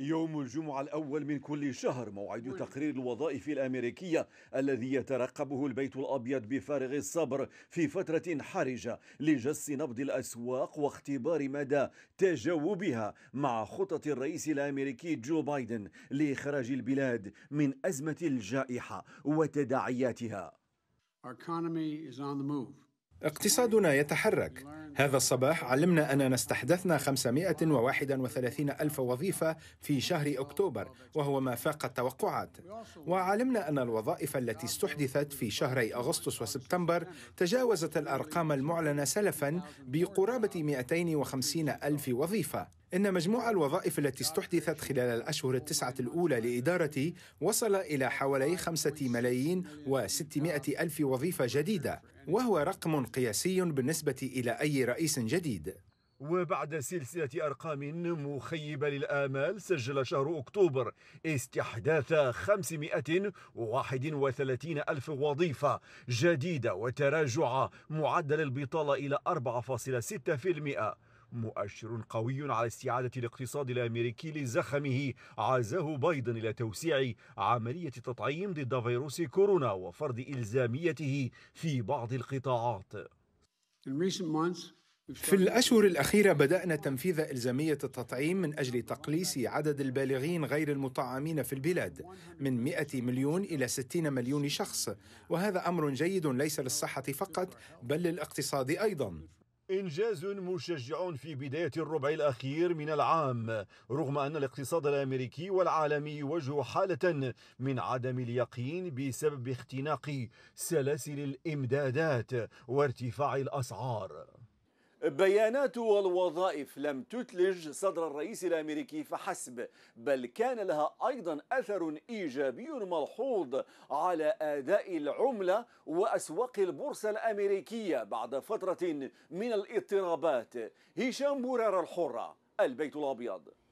يوم الجمعة الأول من كل شهر موعد تقرير الوظائف الأمريكية الذي يترقبه البيت الأبيض بفارغ الصبر في فترة حرجة لجس نبض الأسواق واختبار مدى تجاوبها مع خطط الرئيس الأمريكي جو بايدن لإخراج البلاد من أزمة الجائحة وتداعياتها. Our economy is on the move. اقتصادنا يتحرك هذا الصباح علمنا أننا استحدثنا 531 ألف وظيفة في شهر أكتوبر وهو ما فاق التوقعات وعلمنا أن الوظائف التي استحدثت في شهري أغسطس وسبتمبر تجاوزت الأرقام المعلنة سلفا بقرابة 250 ألف وظيفة إن مجموع الوظائف التي استحدثت خلال الأشهر التسعة الأولى لإدارتي وصل إلى حوالي خمسة ملايين وستمائة ألف وظيفة جديدة وهو رقم قياسي بالنسبة إلى أي رئيس جديد وبعد سلسلة أرقام مخيبة للآمال سجل شهر أكتوبر استحداث 531 ألف وظيفة جديدة وتراجع معدل البطالة إلى 4.6% مؤشر قوي على استعادة الاقتصاد الأمريكي لزخمه عزاه بايدن إلى توسيع عملية التطعيم ضد فيروس كورونا وفرض إلزاميته في بعض القطاعات في الأشهر الأخيرة بدأنا تنفيذ إلزامية التطعيم من أجل تقليص عدد البالغين غير المطعمين في البلاد من 100 مليون إلى 60 مليون شخص وهذا أمر جيد ليس للصحة فقط بل للاقتصاد أيضا إنجاز مشجع في بداية الربع الأخير من العام رغم أن الاقتصاد الأمريكي والعالمي يواجه حالة من عدم اليقين بسبب اختناق سلاسل الإمدادات وارتفاع الأسعار بيانات والوظائف لم تثلج صدر الرئيس الامريكي فحسب بل كان لها ايضا اثر ايجابي ملحوظ على اداء العمله واسواق البورصه الامريكيه بعد فتره من الاضطرابات هشام بورار الحره البيت الابيض